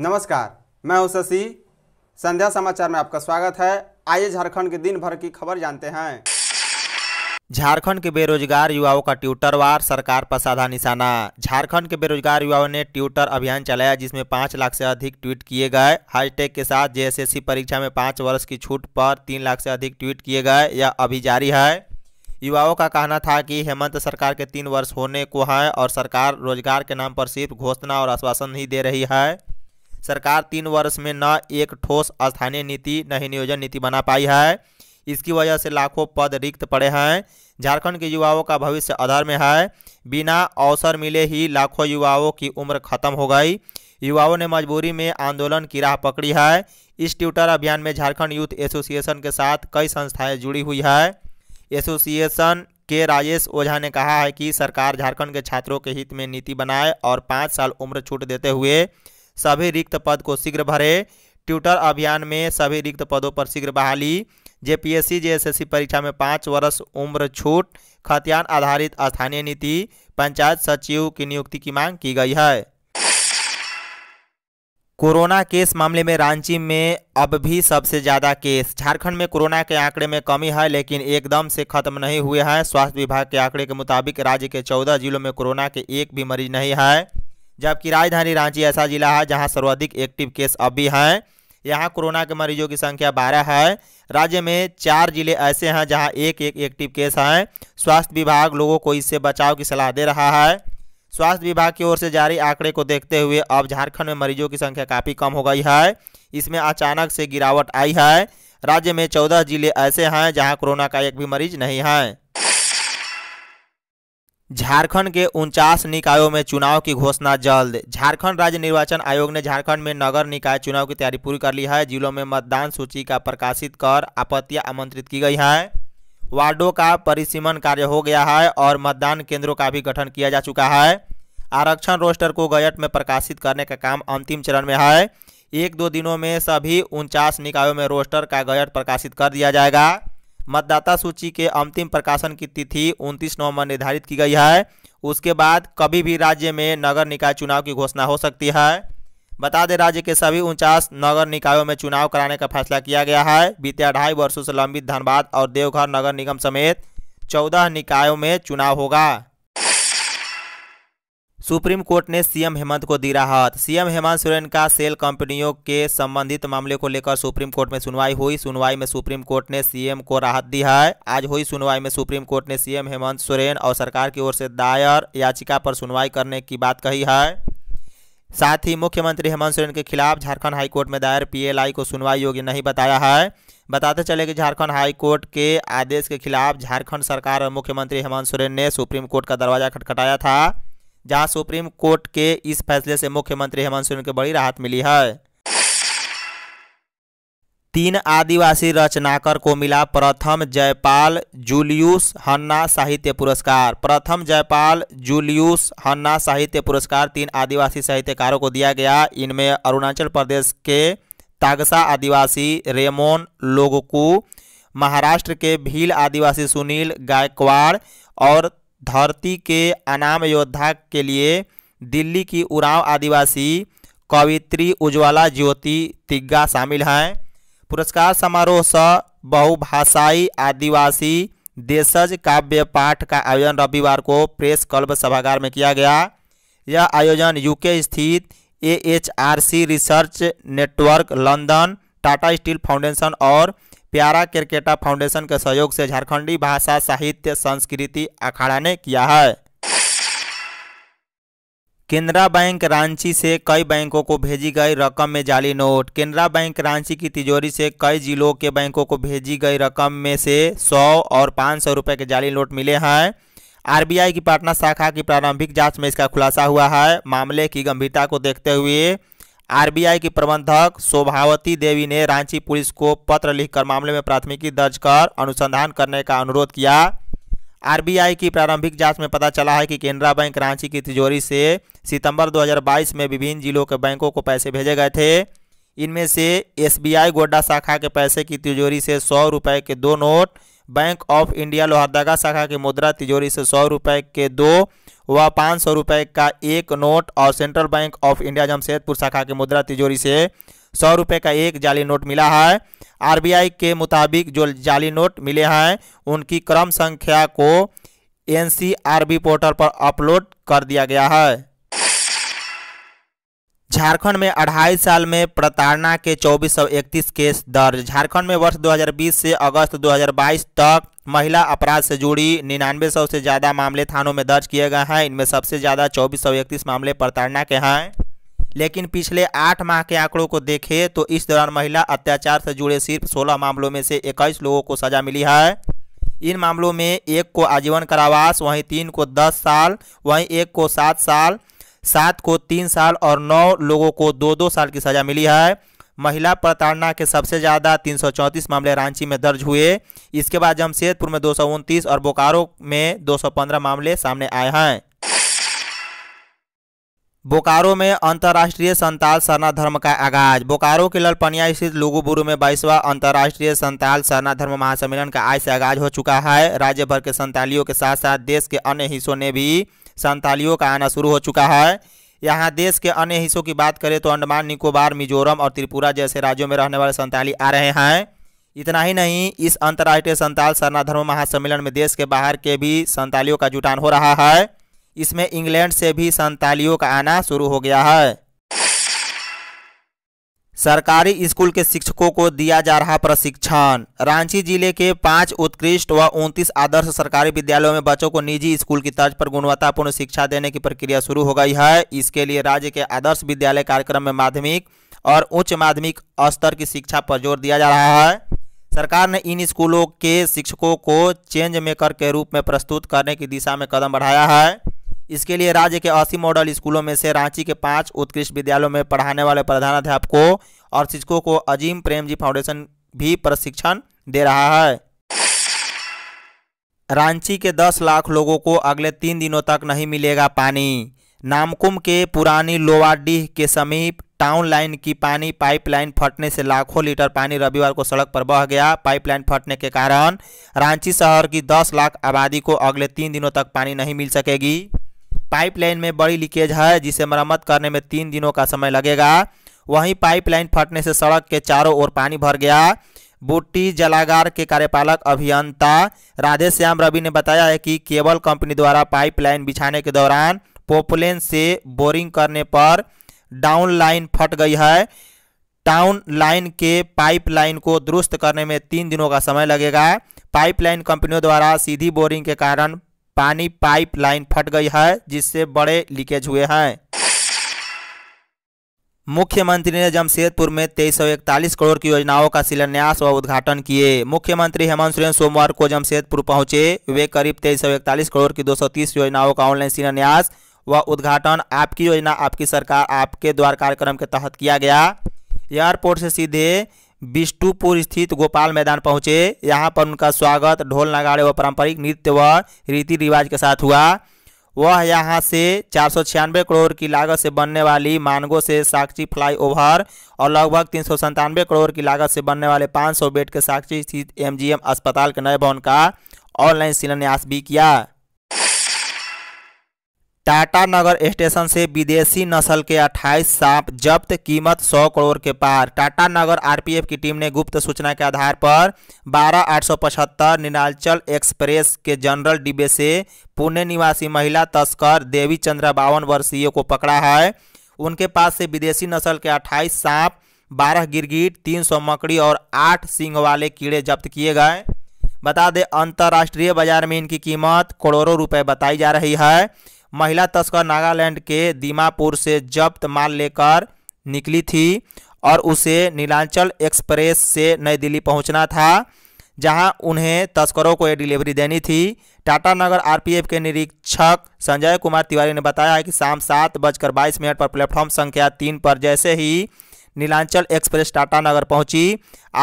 नमस्कार मैं हूं शशि संध्या समाचार में आपका स्वागत है आइए झारखंड के दिन भर की खबर जानते हैं झारखंड के बेरोजगार युवाओं का वार सरकार पर साधा निशाना झारखंड के बेरोजगार युवाओं ने ट्यूटर अभियान चलाया जिसमें पाँच लाख से अधिक ट्वीट किए गए हाईटेक के साथ जेएसएससी परीक्षा में पाँच वर्ष की छूट पर तीन लाख से अधिक ट्वीट किए गए यह अभी जारी है युवाओं का कहना था कि हेमंत सरकार के तीन वर्ष होने को हैं और सरकार रोजगार के नाम पर सिर्फ घोषणा और आश्वासन ही दे रही है सरकार तीन वर्ष में न एक ठोस स्थानीय नीति न ही नियोजन नीति बना पाई है इसकी वजह से लाखों पद रिक्त पड़े हैं झारखंड के युवाओं का भविष्य अधर में है बिना अवसर मिले ही लाखों युवाओं की उम्र खत्म हो गई युवाओं ने मजबूरी में आंदोलन की राह पकड़ी है इस ट्यूटर अभियान में झारखंड यूथ एसोसिएशन के साथ कई संस्थाएं जुड़ी हुई है एसोसिएशन के राजेश ओझा ने कहा है कि सरकार झारखंड के छात्रों के हित में नीति बनाए और पाँच साल उम्र छूट देते हुए सभी रिक्त पद को शीघ्र भरे ट्यूटर अभियान में सभी रिक्त पदों पर शीघ्र बहाली जेपीएससी जेएसएससी परीक्षा में पाँच वर्ष उम्र छूट खतियान आधारित स्थानीय नीति पंचायत सचिव की नियुक्ति की मांग की गई है कोरोना केस मामले में रांची में अब भी सबसे ज़्यादा केस झारखंड में कोरोना के आंकड़े में कमी है लेकिन एकदम से खत्म नहीं हुए हैं स्वास्थ्य विभाग के आंकड़े के मुताबिक राज्य के चौदह जिलों में कोरोना के एक भी मरीज नहीं है जबकि राजधानी रांची ऐसा जिला है जहां सर्वाधिक एक्टिव केस अब भी हैं यहाँ कोरोना के मरीजों की संख्या बारह है राज्य में चार जिले ऐसे हैं जहाँ एक एक एक्टिव केस हैं स्वास्थ्य विभाग लोगों को इससे बचाव की सलाह दे रहा है स्वास्थ्य विभाग की ओर से जारी आंकड़े को देखते हुए अब झारखंड में मरीजों की संख्या काफ़ी कम हो गई है इसमें अचानक से गिरावट आई है राज्य में चौदह जिले ऐसे हैं जहाँ कोरोना का एक भी मरीज नहीं है झारखंड के उनचास निकायों में चुनाव की घोषणा जल्द झारखंड राज्य निर्वाचन आयोग ने झारखंड में नगर निकाय चुनाव की तैयारी पूरी कर ली है जिलों में मतदान सूची का प्रकाशित कर आपत्तियां आमंत्रित की गई हैं वार्डों का परिसीमन कार्य हो गया है और मतदान केंद्रों का भी गठन किया जा चुका है आरक्षण रोस्टर को गजट में प्रकाशित करने का काम अंतिम चरण में है एक दो दिनों में सभी उनचास निकायों में रोस्टर का गजट प्रकाशित कर दिया जाएगा मतदाता सूची के अंतिम प्रकाशन की तिथि 29 नवंबर निर्धारित की गई है उसके बाद कभी भी राज्य में नगर निकाय चुनाव की घोषणा हो सकती है बता दें राज्य के सभी उनचास नगर निकायों में चुनाव कराने का फैसला किया गया है बीते अढ़ाई वर्षों से लंबित धनबाद और देवघर नगर निगम समेत चौदह निकायों में चुनाव होगा सुप्रीम कोर्ट ने सीएम हेमंत को दी राहत सीएम हेमंत सोरेन का सेल कंपनियों के संबंधित मामले को लेकर सुप्रीम कोर्ट में सुनवाई हुई सुनवाई में सुप्रीम कोर्ट ने सीएम को राहत दी है आज हुई सुनवाई में सुप्रीम कोर्ट ने सीएम हेमंत सोरेन और सरकार की ओर से दायर याचिका पर सुनवाई करने की बात कही है साथ ही मुख्यमंत्री हेमंत सोरेन के खिलाफ झारखंड हाईकोर्ट में दायर पी को सुनवाई योग्य नहीं बताया है बताते चले कि झारखंड हाईकोर्ट के आदेश के खिलाफ झारखंड सरकार और मुख्यमंत्री हेमंत सोरेन ने सुप्रीम कोर्ट का दरवाजा खटखटाया था जहां सुप्रीम कोर्ट के इस फैसले से मुख्यमंत्री हेमंत सोरेन को बड़ी राहत मिली है तीन आदिवासी रचनाकार को मिला प्रथम जयपाल जूलियस हन्ना साहित्य पुरस्कार प्रथम जयपाल जूलियस हन्ना साहित्य पुरस्कार तीन आदिवासी साहित्यकारों को दिया गया इनमें अरुणाचल प्रदेश के तागसा आदिवासी रेमोन लोगोकू महाराष्ट्र के भील आदिवासी सुनील गायकवाड़ और धरती के अनाम योद्धा के लिए दिल्ली की उराव आदिवासी कवित्री उज्ज्वला ज्योति तिग्गा शामिल हैं पुरस्कार समारोह स बहुभाषाई आदिवासी देशज काव्य पाठ का आयोजन रविवार को प्रेस क्लब सभागार में किया गया यह आयोजन यूके स्थित A H R C research network London Tata steel foundation और प्यारा क्रिकेटा फाउंडेशन के सहयोग से झारखंडी भाषा साहित्य संस्कृति अखाड़ा ने किया है केनरा बैंक रांची से कई बैंकों को भेजी गई रकम में जाली नोट केनरा बैंक रांची की तिजोरी से कई जिलों के बैंकों को भेजी गई रकम में से 100 और 500 सौ रुपये के जाली नोट मिले हैं आरबीआई की पटना शाखा की प्रारंभिक जांच में इसका खुलासा हुआ है मामले की गंभीरता को देखते हुए आरबीआई की प्रबंधक शोभावती देवी ने रांची पुलिस को पत्र लिखकर मामले में प्राथमिकी दर्ज कर अनुसंधान करने का अनुरोध किया आरबीआई की प्रारंभिक जांच में पता चला है कि केनरा बैंक रांची की तिजोरी से सितंबर 2022 में विभिन्न जिलों के बैंकों को पैसे भेजे गए थे इनमें से एसबीआई गोड्डा शाखा के पैसे की तिजोरी से सौ रुपये के दो note bank of India Lohardaga शाखा की मुद्रा तिजोरी से सौ रुपये के दो व पाँच सौ रुपये का एक नोट और central bank of India Jamshedpur शाखा की मुद्रा तिजोरी से सौ रुपये का एक जाली नोट मिला है आरबीआई के मुताबिक जो जाली नोट मिले हैं उनकी क्रम संख्या को एनसीआरबी पोर्टल पर अपलोड कर दिया गया है झारखंड में अढ़ाई साल में प्रताड़ना के चौबीस केस दर्ज झारखंड में वर्ष 2020 से अगस्त 2022 तक महिला अपराध से जुड़ी निन्यानवे सौ से ज़्यादा मामले थानों में दर्ज किए गए हैं इनमें सबसे ज़्यादा चौबीस सौ इकतीस मामले प्रताड़ना के हैं लेकिन पिछले आठ माह के आंकड़ों को देखें तो इस दौरान महिला अत्याचार से जुड़े सिर्फ सोलह मामलों में से इक्कीस लोगों को सजा मिली है इन मामलों में एक को आजीवन कारावास वहीं तीन को दस साल वहीं एक को सात साल सात को तीन साल और नौ लोगों को दो दो साल की सजा मिली है महिला प्रताड़ना के सबसे ज़्यादा 334 मामले रांची में दर्ज हुए इसके बाद जमशेदपुर में दो और बोकारो में 215 मामले सामने आए हैं बोकारो में अंतर्राष्ट्रीय संताल सरना धर्म का आगाज बोकारो के ललपनिया स्थित लुगुबुरु में बाईसवा अंतर्राष्ट्रीय संताल सरना धर्म महासम्मेलन का आज से आगाज हो चुका है राज्य भर के संतालियों के साथ साथ देश के अन्य हिस्सों ने भी संतालियों का आना शुरू हो चुका है यहाँ देश के अन्य हिस्सों की बात करें तो अंडमान निकोबार मिजोरम और त्रिपुरा जैसे राज्यों में रहने वाले संताली आ रहे हैं इतना ही नहीं इस अंतर्राष्ट्रीय संताल सरनाधर्म महासम्मेलन में देश के बाहर के भी संतालियों का जुटान हो रहा है इसमें इंग्लैंड से भी संतालियों का आना शुरू हो गया है सरकारी स्कूल के शिक्षकों को दिया जा रहा प्रशिक्षण रांची जिले के पांच उत्कृष्ट व उनतीस आदर्श सरकारी विद्यालयों में बच्चों को निजी स्कूल की तर्ज पर गुणवत्तापूर्ण शिक्षा देने की प्रक्रिया शुरू हो गई है इसके लिए राज्य के आदर्श विद्यालय कार्यक्रम में माध्यमिक और उच्च माध्यमिक स्तर की शिक्षा पर जोर दिया जा रहा है सरकार ने इन स्कूलों के शिक्षकों को चेंज मेकर के रूप में प्रस्तुत करने की दिशा में कदम बढ़ाया है इसके लिए राज्य के अस्सी मॉडल स्कूलों में से रांची के पाँच उत्कृष्ट विद्यालयों में पढ़ाने वाले प्रधानाध्यापकों और शिक्षकों को अजीम प्रेमजी फाउंडेशन भी प्रशिक्षण दे रहा है रांची के 10 लाख लोगों को अगले तीन दिनों तक नहीं मिलेगा पानी नामकुम के पुरानी लोवाडीह के समीप टाउन लाइन की पानी पाइपलाइन फटने से लाखों लीटर पानी रविवार को सड़क पर बह गया पाइपलाइन फटने के कारण रांची शहर की 10 लाख आबादी को अगले तीन दिनों तक पानी नहीं मिल सकेगी पाइपलाइन में बड़ी लीकेज है जिसे मरम्मत करने में तीन दिनों का समय लगेगा वहीं पाइपलाइन फटने से सड़क के चारों ओर पानी भर गया बूटी जलागार के कार्यपालक अभियंता राधेश्याम रवि ने बताया है कि केबल कंपनी द्वारा पाइपलाइन बिछाने के दौरान पोपलेन से बोरिंग करने पर डाउन लाइन फट गई है टाउन लाइन के पाइपलाइन को दुरुस्त करने में तीन दिनों का समय लगेगा पाइपलाइन कंपनियों द्वारा सीधी बोरिंग के कारण पानी पाइप लाइन फट गई है जिससे बड़े लीकेज हुए हैं मुख्यमंत्री ने जमशेदपुर में तेईस करोड़ की योजनाओं का शिलान्यास व उद्घाटन किए मुख्यमंत्री हेमंत सोरेन सोमवार को जमशेदपुर पहुंचे वे करीब तेईस करोड़ की 230 योजनाओं का ऑनलाइन शिलान्यास व उद्घाटन आपकी योजना आपकी सरकार आपके द्वार कार्यक्रम के तहत किया गया एयरपोर्ट से सीधे बिष्टुपुर स्थित गोपाल मैदान पहुंचे यहाँ पर उनका स्वागत ढोल नगाड़े व पारंपरिक नृत्य व रीति रिवाज के साथ हुआ वह यहाँ से चार सौ छियानवे करोड़ की लागत से बनने वाली मानगो से साक्षी फ्लाईओवर और लगभग तीन सौ संतानवे करोड़ की लागत से बनने वाले पाँच सौ बेड के साक्षी स्थित एमजीएम अस्पताल के नए भवन का ऑनलाइन शिलान्यास भी किया टाटा नगर स्टेशन से विदेशी नस्ल के 28 सांप जब्त कीमत 100 करोड़ के पार टाटा नगर आरपीएफ की टीम ने गुप्त सूचना के आधार पर बारह आठ सौ पचहत्तर नीलांचल एक्सप्रेस के जनरल डिब्बे से पुणे निवासी महिला तस्कर देवी चंद्रा बावन वर्षीय को पकड़ा है उनके पास से विदेशी नस्ल के 28 सांप 12 गिरगिट सौ मकड़ी और आठ सिंह वाले कीड़े जब्त किए गए बता दें अंतर्राष्ट्रीय बाजार में इनकी कीमत करोड़ों रुपये बताई जा रही है महिला तस्कर नागालैंड के दीमापुर से जब्त माल लेकर निकली थी और उसे नीलांचल एक्सप्रेस से नई दिल्ली पहुंचना था जहां उन्हें तस्करों को यह डिलीवरी देनी थी टाटा नगर आरपीएफ के निरीक्षक संजय कुमार तिवारी ने बताया है कि शाम सात बजकर बाईस मिनट पर प्लेटफॉर्म संख्या तीन पर जैसे ही नीलांचल एक्सप्रेस टाटा नगर पहुंची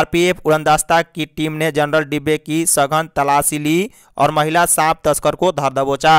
आरपीएफ उड़नदास्ता की टीम ने जनरल डिब्बे की सघन तलाशी ली और महिला सांप तस्कर को धर दबोचा